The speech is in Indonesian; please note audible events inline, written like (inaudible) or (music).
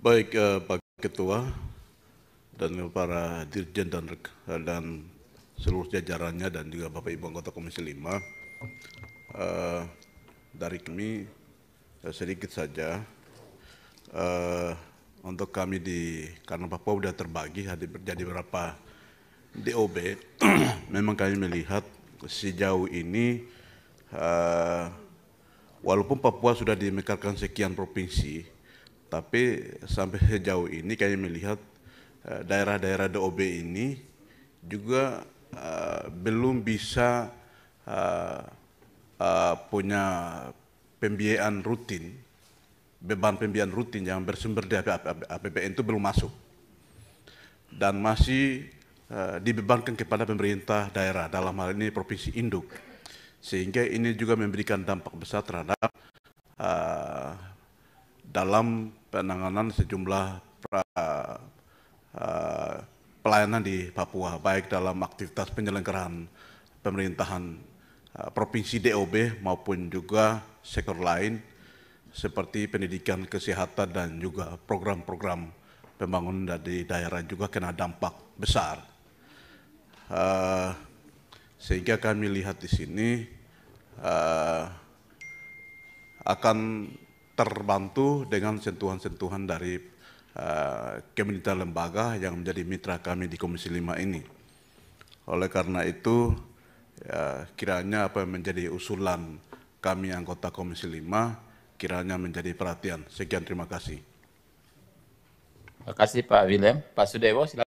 Baik eh, Pak Ketua dan para dirjen dan dan seluruh jajarannya dan juga Bapak Ibu anggota Komisi 5 eh, dari kami eh, sedikit saja eh, untuk kami di karena Papua sudah terbagi jadi beberapa DOB (clears throat) memang kami melihat sejauh ini uh, walaupun Papua sudah dimekarkan sekian provinsi tapi sampai sejauh ini kami melihat eh, daerah-daerah DOB ini juga uh, belum bisa uh, uh, punya pembiayaan rutin, beban pembiayaan rutin yang bersumber dari APBN itu belum masuk dan masih uh, dibebankan kepada pemerintah daerah dalam hal ini provinsi induk sehingga ini juga memberikan dampak besar terhadap uh, dalam penanganan sejumlah pra, uh, pelayanan di Papua, baik dalam aktivitas penyelenggaraan pemerintahan uh, provinsi DOB maupun juga sektor lain seperti pendidikan, kesehatan, dan juga program-program pembangunan dari daerah juga kena dampak besar. Uh, sehingga kami lihat di sini uh, akan terbantu dengan sentuhan-sentuhan dari uh, eh, komunitas lembaga yang menjadi mitra kami di Komisi 5 ini. Oleh karena itu, ya, kiranya apa yang menjadi usulan kami anggota Komisi 5 kiranya menjadi perhatian. Sekian terima kasih. Terima kasih Pak William. Pak Sudewo silakan.